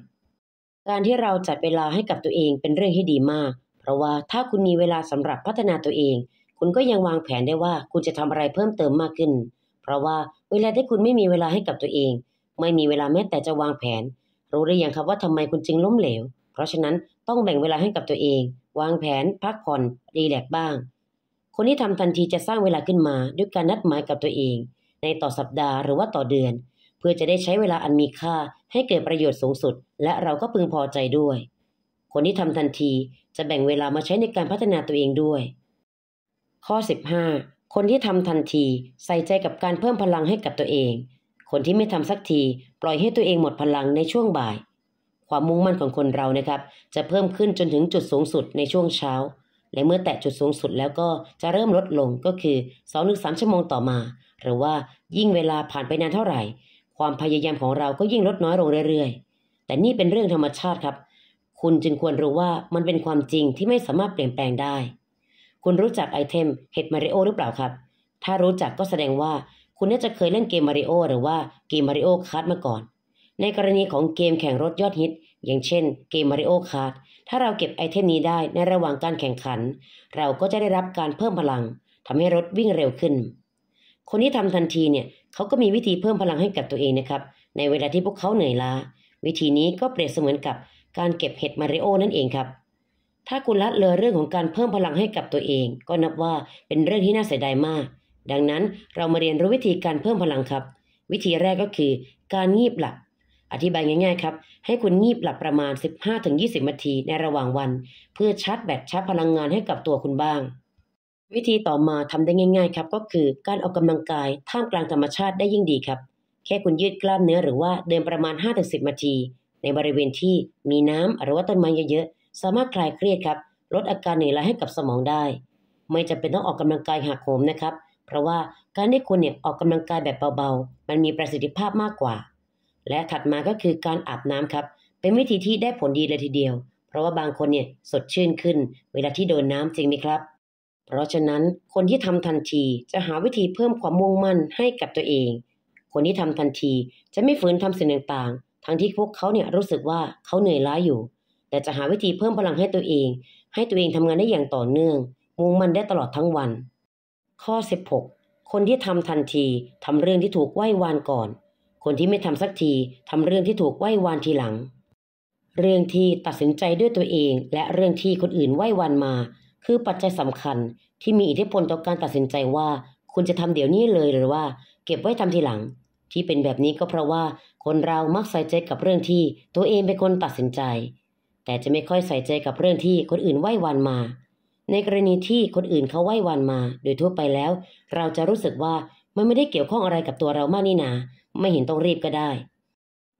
การที่เราจัดเวลาให้กับตัวเองเป็นเรื่องที่ดีมาก เพราะว่าถ้าคุณมีเวลาสำหรับพัฒนาตัวเอง คุณก็ยังวางแผนได้ว่าคุณจะทำอะไรเพิ่มเติมมากขึ้น เพราะว่าเวลาที่คุณไม่มีเวลาให้กับตัวเอง ไม่มีเวลาแม้แต่จะวางแผน รู้หรือยังครับว่าทำไมคุณจึงล้มเหลวเพราะฉะนั้นต้องแบ่งเวลาให้กับตัวเอง วางแผนพักผ่อนรีแลกบ้างคนที่ทำทันทีจะสร้างเวลาขึ้นมาด้วยการนัดหมายกับตัวเอง ในต่อสัปดาห์หรือว่าต่อเดือน เพื่อจะได้ใช้เวลาอันมีค่าให้เกิดประโยชน์สูงสุด และเราก็พึงพอใจด้วย คนที่ทำทันทีจะแบ่งเวลามาใช้ในการพัฒนาตัวเองด้วย ข้อ 15 คนที่ทำทันทีใส่ใจกับการเพิ่มพลังให้กับตัวเอง คนที่ไม่ทำสักทีปล่อยให้ตัวเองหมดพลังในช่วงบ่าย ความมุ่งมั่นของคนเรานะครับ จะเพิ่มขึ้นจนถึงจุดสูงสุดในช่วงเช้าและเมื่อแตะจุดสูงสุดแล้วก็จะเริ่มลดลงก็คือ2อสามชั่วโมงต่อมาหรือว่ายิ่งเวลาผ่านไปนานเท่าไหร่ ความพยายามของเราก็ยิ่งลดน้อยลงเรื่อยๆ แต่นี่เป็นเรื่องธรรมชาติครับ คุณจึงควรรู้ว่ามันเป็นความจริงที่ไม่สามารถเปลี่ยนแปลงได้ คุณรู้จักไอเทมเห็ดมาริโอหรือเปล่าครับ ถ้ารู้จักก็แสดงว่าคุณน่าจะเคยเล่นเกมมาริโอหรือว่าเกมมาริโอคัดมาก่อน ในกรณีของเกมแข่งรถยอดฮิต อย่างเช่น เกมมาริโอคัดถ้าเราเก็บไอเทมนี้ได้ในระหว่างการแข่งขัน เราก็จะได้รับการเพิ่มพลัง ทำให้รถวิ่งเร็วขึ้น คนที่ทำทันทีเนี่ยเขาก็มีวิธีเพิ่มพลังให้กับตัวเองนะครับในเวลาที่พวกเขาเหนื่อยล้า วิธีนี้ก็เปรียบเสมือนกับการเก็บเห็ดมาริโอนั่นเองครับ ถ้าคุณละเลยเรื่องของการเพิ่มพลังให้กับตัวเอง ก็นับว่าเป็นเรื่องที่น่าเสียดายมาก ดังนั้นเรามาเรียนรู้วิธีการเพิ่มพลังครับ วิธีแรกก็คือการงีบหลับอธิบายง่ายๆครับ ให้คุณงีบหลับประมาณ 15-20นาทีในระหว่างวัน เพื่อชาร์จแบตชาร์จพลังงานให้กับตัวคุณบ้าง วิธีต่อมาทำได้ง่ายๆครับ ก็คือการออกกำลังกายท่ามกลางธรรมชาติได้ยิ่งดีครับ แค่คุณยืดกล้ามเนื้อหรือว่าเดินประมาณ5-10นาที ในบริเวณที่มีน้ำหรือว่าต้นไม้เยอะๆ สามารถคลายเครียดครับลดอาการเหนื่อยล้าให้กับสมองได้ ไม่จำเป็นต้องออกกำลังกายหักโหมนะครับ เพราะว่าการที่คุณเนี่ยออกกำลังกายแบบเบาๆ มันมีประสิทธิภาพมากกว่าและถัดมาก็คือการอาบน้ำครับ เป็นวิธีที่ได้ผลดีเลยทีเดียว เพราะว่าบางคนเนี่ยสดชื่นขึ้นเวลาที่โดนน้ำจริงไหมครับ เพราะฉะนั้นคนที่ทำทันที จะหาวิธีเพิ่มความมุ่งมั่นให้กับตัวเอง คนที่ทำทันทีจะไม่ฝืนทำสิ่งต่างๆทั้งที่พวกเขาเนี่ยรู้สึกว่าเขาเหนื่อยล้าอยู่ แต่จะหาวิธีเพิ่มพลังให้ตัวเอง ให้ตัวเองทำงานได้อย่างต่อเนื่อง มุ่งมั่นได้ตลอดทั้งวัน ข้อ16คนที่ทำทันทีทำเรื่องที่ถูกไหว้วานก่อนคนที่ไม่ทำสักทีทำเรื่องที่ถูกไหว้วานทีหลัง เรื่องที่ตัดสินใจด้วยตัวเองและเรื่องที่คนอื่นไหว้วานมา คือปัจจัยสำคัญที่มีอิทธิพลต่อการตัดสินใจว่าคุณจะทำเดี๋ยวนี้เลยหรือว่าเก็บไว้ทำทีหลัง ที่เป็นแบบนี้ก็เพราะว่าคนเรามักใส่ใจกับเรื่องที่ ตัวเองเป็นคนตัดสินใจ แต่จะไม่ค่อยใส่ใจกับเรื่องที่คนอื่นไหว้วานมา ในกรณีที่คนอื่นเขาไหว้วานมา โดยทั่วไปแล้ว เราจะรู้สึกว่ามันไม่ได้เกี่ยวข้องอะไรกับตัวเรามากนี่นาไม่เห็นต้องรีบก็ได้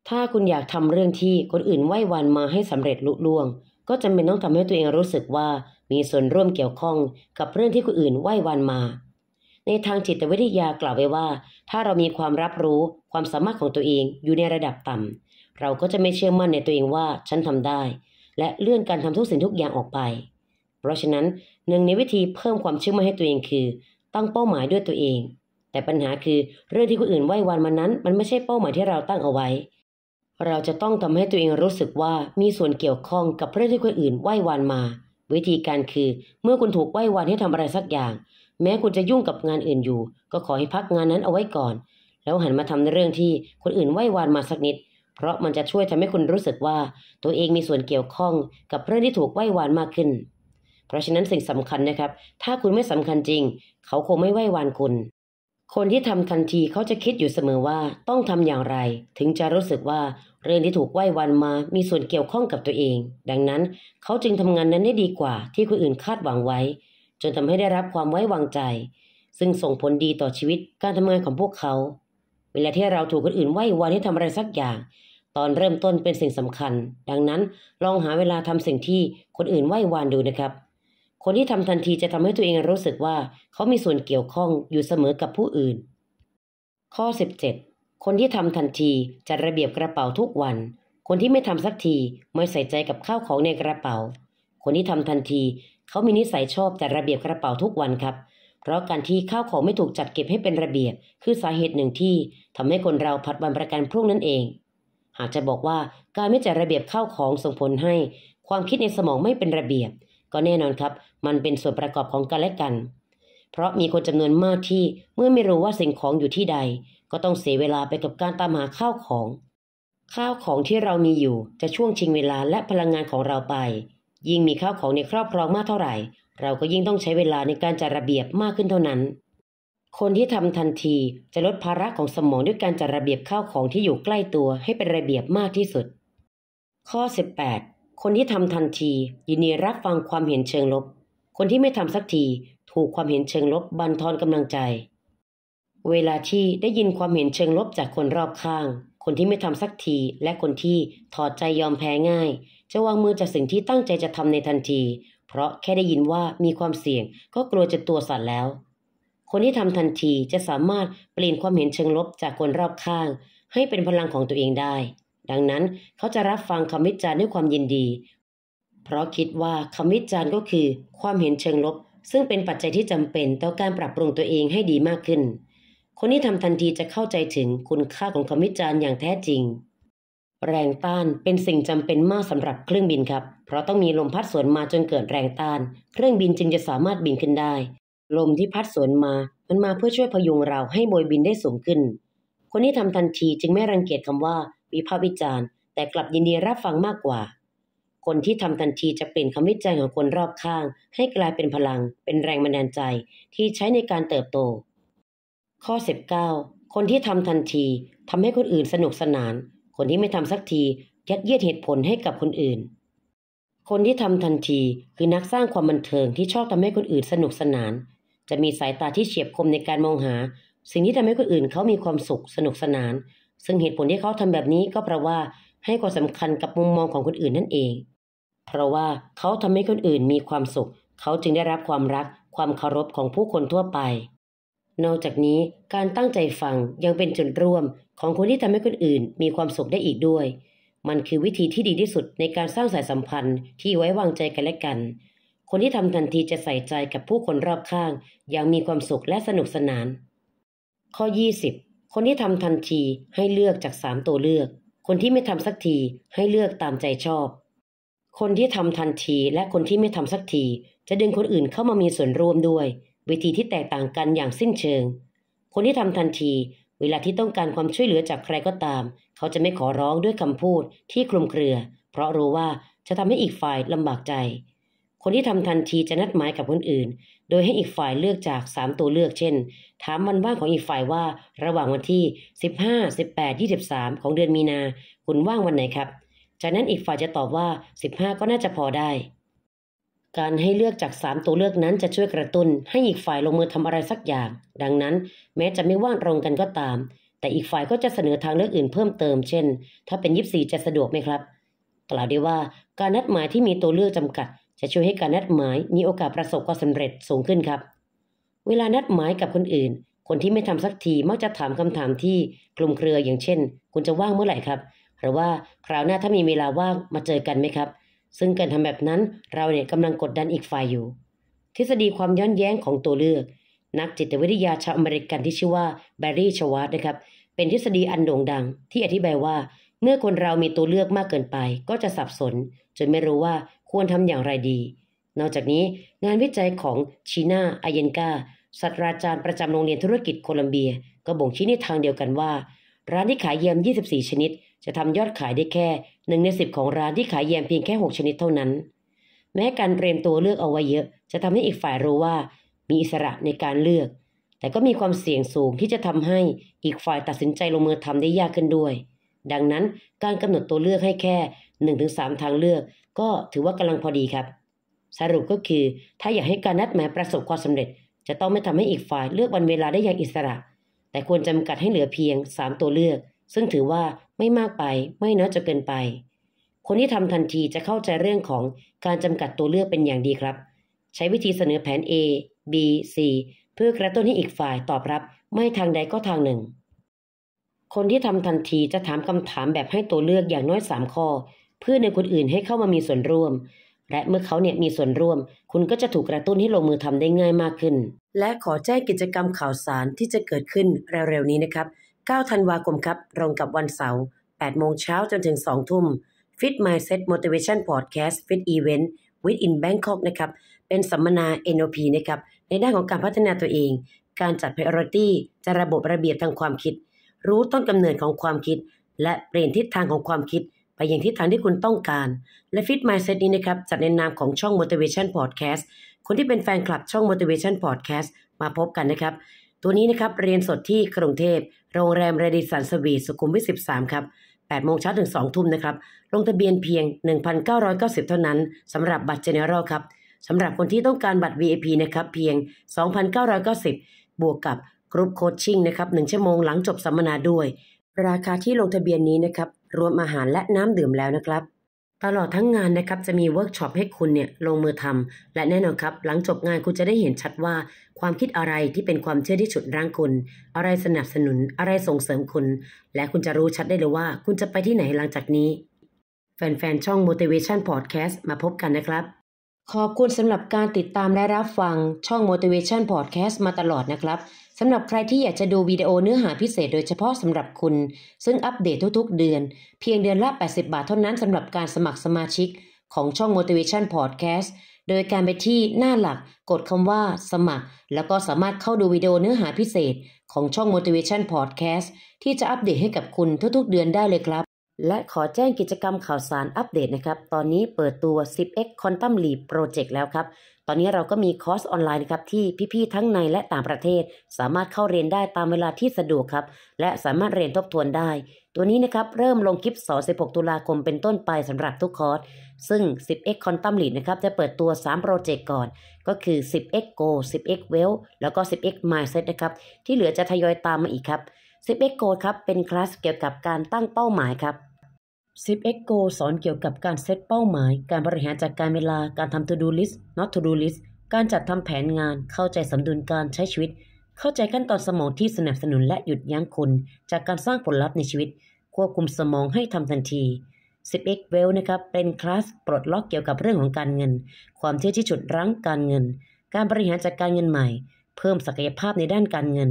ถ้าคุณอยากทำเรื่องที่คนอื่นไหว้วันมาให้สำเร็จลุล่วง ก็จำเป็นต้องทำให้ตัวเองรู้สึกว่ามีส่วนร่วมเกี่ยวข้อง กับเรื่องที่คนอื่นไหว้วันมา ในทางจิตวิทยากล่าวไว้ว่า ถ้าเรามีความรับรู้ความสามารถของตัวเองอยู่ในระดับต่ำ เราก็จะไม่เชื่อมั่นในตัวเองว่าฉันทำได้ และเลื่อนการทำทุกสิ่งทุกอย่างออกไป เพราะฉะนั้นหนึ่งในวิธีเพิ่มความเชื่อมั่นให้ตัวเองคือตั้งเป้าหมายด้วยตัวเองแต่ปัญหาคือเรื่องที่คนอื่นไหว้วันมานั้นมันไม่ใช่เป้าหมายที่เราตั้งเอาไว้ เราจะต้องทำให้ตัวเองรู้สึกว่ามีส่วนเกี่ยวข้องกับเรื่องที่คนอื่นไหว้วันมา วิธีการคือ เมื่อคุณถูกไหว้วันให้ทำอะไรสักอย่าง แม้คุณจะยุ่งกับงานอื่นอยู่ก็ขอให้พักงานนั้นเอาไว้ก่อนแล้วหันมาทำในเรื่องที่คนอื่นไหว้วันมาสักนิด เพราะมันจะช่วยทำให้คุณรู้สึกว่าตัวเองมีส่วนเกี่ยวข้องกับเรื่องที่ถูกไหว้วานมากขึ้น เพราะฉะนั้นสิ่งสำคัญนะครับ ถ้าคุณไม่สำคัญจริง เขาคงไม่ไหว้วานคุณคนที่ทำทันทีเขาจะคิดอยู่เสมอว่าต้องทำอย่างไรถึงจะรู้สึกว่าเรื่องที่ถูกไหว้วันมามีส่วนเกี่ยวข้องกับตัวเอง ดังนั้นเขาจึงทำงานนั้นได้ดีกว่าที่คนอื่นคาดหวังไว้ จนทำให้ได้รับความไว้วางใจ ซึ่งส่งผลดีต่อชีวิตการทำงานของพวกเขา เวลาที่เราถูกคนอื่นไหว้วันให้ทำอะไรสักอย่าง ตอนเริ่มต้นเป็นสิ่งสำคัญ ดังนั้นลองหาเวลาทำสิ่งที่คนอื่นไหว้วันดูนะครับคนที่ทำทันทีจะทำให้ตัวเองรู้สึกว่าเขามีส่วนเกี่ยวข้องอยู่เสมอกับผู้อื่น ข้อ17คนที่ทำทันทีจัดระเบียบกระเป๋าทุกวัน คนที่ไม่ทำสักทีไม่ใส่ใจกับข้าวของในกระเป๋า คนที่ทำทันทีเขามีนิสัยชอบจัดระเบียบกระเป๋าทุกวันครับ เพราะการที่ข้าวของไม่ถูกจัดเก็บให้เป็นระเบียบ คือสาเหตุหนึ่งที่ทำให้คนเราผัดวันประกันพรุ่งนั่นเอง หากจะบอกว่าการไม่จัดระเบียบข้าวของส่งผลให้ความคิดในสมองไม่เป็นระเบียบก็แน่นอนครับมันเป็นส่วนประกอบของกันและกัน เพราะมีคนจำนวนมากที่เมื่อไม่รู้ว่าสิ่งของอยู่ที่ใด ก็ต้องเสียเวลาไปกับการตามหาข้าวของ ข้าวของที่เรามีอยู่จะช่วงชิงเวลาและพลังงานของเราไป ยิ่งมีข้าวของในครอบครองมากเท่าไหร่ เราก็ยิ่งต้องใช้เวลาในการจัดระเบียบมากขึ้นเท่านั้น คนที่ทำทันทีจะลดภาระของสมองด้วยการจัดระเบียบข้าวของที่อยู่ใกล้ตัวให้เป็นระเบียบมากที่สุด ข้อ 18คนที่ทำทันที ยินดีรับฟังความเห็นเชิงลบ คนที่ไม่ทำสักทีถูกความเห็นเชิงลบบั่นทอนกำลังใจ เวลาที่ได้ยินความเห็นเชิงลบจากคนรอบข้าง คนที่ไม่ทำสักทีและคนที่ถอดใจยอมแพ้ง่าย จะวางมือจากสิ่งที่ตั้งใจจะทำในทันที เพราะแค่ได้ยินว่ามีความเสี่ยงก็กลัวจะตัวสั่นแล้ว คนที่ทำทันทีจะสามารถเปลี่ยนความเห็นเชิงลบจากคนรอบข้างให้เป็นพลังของตัวเองได้ดังนั้นเขาจะรับฟังคำวิจารณ์ด้วยความยินดี เพราะคิดว่าคำวิจารณ์ก็คือ ความเห็นเชิงลบ ซึ่งเป็นปัจจัยที่จำเป็นต่อการปรับปรุงตัวเองให้ดีมากขึ้น คนที่ทำทันทีจะเข้าใจถึงคุณค่าของคำวิจารณ์อย่างแท้จริง แรงต้านเป็นสิ่งจำเป็นมากสำหรับเครื่องบินครับ เพราะต้องมีลมพัดสวนมาจนเกิดแรงต้าน เครื่องบินจึงจะสามารถบินขึ้นได้ ลมที่พัดสวนมา มันมาเพื่อช่วยพยุงเราให้โบยบินได้สูงขึ้น คนที่ทำทันทีจึงไม่รังเกียจคำว่าวิพากษ์วิจารณ์แต่กลับยินดีรับฟังมากกว่า คนที่ทำทันทีจะเปลี่ยนคำวิจัยของคนรอบข้าง ให้กลายเป็นพลัง เป็นแรงบันดาลใจที่ใช้ในการเติบโต ข้อ19คนที่ทำทันทีทำให้คนอื่นสนุกสนาน คนที่ไม่ทำสักทียัดเยียดเหตุผลให้กับคนอื่น คนที่ทำทันทีคือนักสร้างความบันเทิงที่ชอบทำให้คนอื่น สนุกสนาน จะมีสายตาที่เฉียบคมในการมองหา สิ่งที่ทำให้คนอื่นเขามีความสุข สนุกสนานซึ่งเหตุผลที่เขาทำแบบนี้ก็เพราะว่าให้ความสำคัญกับมุมมองของคนอื่นนั่นเอง เพราะว่าเขาทำให้คนอื่นมีความสุข เขาจึงได้รับความรักความเคารพของผู้คนทั่วไป นอกจากนี้การตั้งใจฟังยังเป็นจุดร่วม ของคนที่ทำให้คนอื่น มีความสุขได้อีกด้วย มันคือวิธีที่ดีที่สุดในการสร้างสายสัมพันธ์ที่ไว้วางใจกันและกัน คนที่ทำทันทีจะใส่ใจกับผู้คนรอบข้างอย่างมีความสุขและสนุกสนาน ข้อ 20คนที่ทำทันที ให้เลือกจากสามตัวเลือก คนที่ไม่ทำสักทีให้เลือกตามใจชอบ คนที่ทำ ทันทีและคนที่ไม่ทำสักที จะดึงคนอื่นเข้ามามีส่วน ร่วมด้วย วิธีที่แตกต่างกันอย่างสิ้นเชิง คนที่ทำ ทันที เวลาที่ต้องการความช่วยเหลือจากใครก็ตาม เขาจะไม่ขอร้องด้วยคำพูดที่คลุมเครือ เพราะรู้ว่าจะทำให้อีกฝ่ายลำบากใจ คนที่ทำทันทีจะนัดหมายกับคนอื่น โดยให้อีกฝ่ายเลือกจากสามตัวเลือกเช่นถามวันว่างของอีกฝ่ายว่าระหว่างวันที่15 18 23ของเดือนมีนา คุณว่างวันไหนครับ จากนั้นอีกฝ่ายจะตอบว่า 15 ก็น่าจะพอได้ การให้เลือกจาก 3 ตัวเลือกนั้นจะช่วยกระตุ้น ให้อีกฝ่ายลงมือทำอะไรสักอย่าง ดังนั้น แม้จะไม่ว่างตรงกันก็ตาม แต่อีกฝ่ายก็จะเสนอทางเลือกอื่นเพิ่มเติม เช่น ถ้าเป็นยี24 จะสะดวกไหมครับกล่าวได้ว่าการนัดหมายที่มีตัวเลือกจำกัด จะช่วยให้การนัดหมาย มีโอกาสประสบความสำเร็จสูงขึ้นครับเวลานัดหมายกับคนอื่น คนที่ไม่ทำสักทีมักจะถามคำถามที่คลุมเครืออย่างเช่น คุณจะว่างเมื่อไหร่ครับหรือว่าคราวหน้าถ้ามีเวลาว่างมาเจอกันไหมครับ ซึ่งการทำแบบนั้นเราเนี่ยกำลังกดดันอีกฝ่ายอยู่ ทฤษฎีความย้อนแย้งของตัวเลือก นักจิตวิทยาชาวอเมริกันที่ชื่อว่าแบร์รี่ชวาร์ดนะครับ เป็นทฤษฎีอันโด่งดัง ที่อธิบายว่า เมื่อคนเรามีตัวเลือกมากเกินไป ก็จะสับสน จนไม่รู้ว่าควรทำอย่างไรดีนอกจากนี้งานวิจัยของชีนาอาเยนกาศาสตราจารย์ประจำโรงเรียนธุรกิจโคลัมเบียก็บ่งชี้ในทางเดียวกันว่าร้านที่ขายแยม24 ชนิด จะทำยอดขายได้แค่หนึ่งในสิบของร้านที่ขายแยมเพียงแค่ 6 ชนิดเท่านั้น แม้การเตรียมตัวเลือกเอาไว้เยอะจะทำให้อีกฝ่ายรู้ว่า มีอิสระในการเลือก แต่ก็มีความเสี่ยงสูงที่จะทำให้อีกฝ่ายตัดสินใจลงมือทำได้ยากขึ้นด้วย ดังนั้นการกำหนดตัวเลือกให้แค่1-3ทางเลือก ก็ถือว่ากำลังพอดีครับสรุปก็คือ ถ้าอยากให้การนัดหมายประสบความสำเร็จ จะต้องไม่ทำให้อีกฝ่ายเลือกวันเวลาได้อย่างอิสระ แต่ควรจำกัดให้เหลือเพียง 3 ตัวเลือก ซึ่งถือว่าไม่มากไปไม่น้อยจะเกินไป คนที่ทำทันทีจะเข้าใจเรื่องของการจำกัดตัวเลือกเป็นอย่างดีครับ ใช้วิธีเสนอแผน A B C เพื่อกระตุ้นให้อีกฝ่ายตอบรับ ไม่ทางใดก็ทางหนึ่ง คนที่ทำทันทีจะถามคำถามแบบให้ตัวเลือกอย่างน้อย3ข้อเพื่อในคนอื่นให้เข้ามามีส่วนร่วมและเมื่อเขาเนี่ยมีส่วนร่วม คุณก็จะถูกกระตุ้นให้ลงมือทำได้ง่ายมากขึ้น และขอแจ้งกิจกรรมข่าวสารที่จะเกิดขึ้นเร็ว ๆ นี้นะครับ 9 ธันวาคมครับตรงกับวันเสาร์8โมงเช้าจนถึง 2 ทุ่ม Fit Mindset Motivation Podcast Fit Event with in Bangkok นะครับ เป็นสัมมนา NOP นะครับ ในด้านของการพัฒนาตัวเอง การจัด Priority จะระบบระเบียบทางความคิด รู้ต้นกำเนิดของความคิด และเปลี่ยนทิศทางของความคิดไปอย่างทิศทางที่คุณต้องการ และ Fit Mindset นี้นะครับจัดในนามของช่อง Motivation Podcast คนที่เป็นแฟนคลับช่อง Motivation Podcast มาพบกันนะครับ ตัวนี้นะครับเรียนสดที่กรุงเทพ โรงแรมเรดิสันสวีทสุขุมวิท 13 ครับ8โมงเช้าถึง2ทุ่มนะครับลงทะเบียนเพียง 1,990 เท่านั้นสำหรับบัตร General ครับสำหรับคนที่ต้องการบัตร VIP นะครับเพียง 2,990 บวกกับกรุ๊ปโคชชิ่งนะครับ 1 ชั่วโมงหลังจบสัมมนาด้วยราคาที่ลงทะเบียนนี้นะครับ รวมอาหารและน้ำดื่มแล้วนะครับ ตลอดทั้งงานนะครับ จะมีเวิร์กช็อปให้คุณเนี่ยลงมือทำและแน่นอนครับหลังจบงานคุณจะได้เห็นชัดว่า ความคิดอะไรที่เป็นความเชื่อที่ฉุดร่างคุณ อะไรสนับสนุนอะไรส่งเสริมคุณ และคุณจะรู้ชัดได้เลยว่าคุณจะไปที่ไหนหลังจากนี้ แฟนๆ ช่อง motivation podcast มาพบกันนะครับ ขอบคุณสำหรับการติดตามและรับฟังช่อง Motivation Podcast มาตลอดนะครับสำหรับใครที่อยากจะดูวิดีโอเนื้อหาพิเศษโดยเฉพาะสำหรับคุณซึ่งอัปเดตทุกๆเดือน เพียงเดือนละ 80 บาทเท่านั้นสำหรับการสมัครสมาชิก ของช่อง motivation podcast โดยการไปที่หน้าหลักกดคำว่าสมัคร แล้วก็สามารถเข้าดูวิดีโอเนื้อหาพิเศษของช่อง motivation podcast ที่จะอัปเดตให้กับคุณทุกๆเดือนได้เลยครับ และขอแจ้งกิจกรรมข่าวสารอัปเดตนะครับตอนนี้เปิดตัว 10x Quantum Leap Project แล้วครับตอนนี้เราก็มีคอร์สออนไลน์นะครับที่พี่ๆ ทั้งในและต่างประเทศสามารถเข้าเรียนได้ตามเวลาที่สะดวกครับและสามารถเรียนทบทวนได้ตัวนี้นะครับเริ่มลงคลิปสอน 16 ตุลาคมเป็นต้นไปสำหรับทุกคอร์ส ซึ่ง 10x Quantum Lead นะครับจะเปิดตัว 3 โปรเจกต์ก่อน ก็คือ 10x Go 10x w e l l แล้วก็ 10x Mindset นะครับที่เหลือจะทยอยตามมาอีกครับ 10x Go ครับเป็นคลาสเกี่ยวกับการตั้งเป้าหมายครับซิปเอ็กโกสอนเกี่ยวกับการเซตเป้าหมาย การบริหารจัดการเวลาการทำทดูลิสต์น not to do list การจัดทำแผนงาน เข้าใจสมดุลการใช้ชีวิต เข้าใจขั้นตอนสมองที่สนับสนุนและหยุดยั้งคนจากการสร้างผลลัพธ์ในชีวิต ควบคุมสมองให้ทำทันทีิเอ็กเวลนะครับ เป็นคลาสปลดล็อกเกี่ยวกับเรื่องของการเงิน ความเที่ยที่ฉุดรั้งการเงิน การบริหารจัดการเงินใหม่ เพิ่มศักยภาพในด้านการเงิน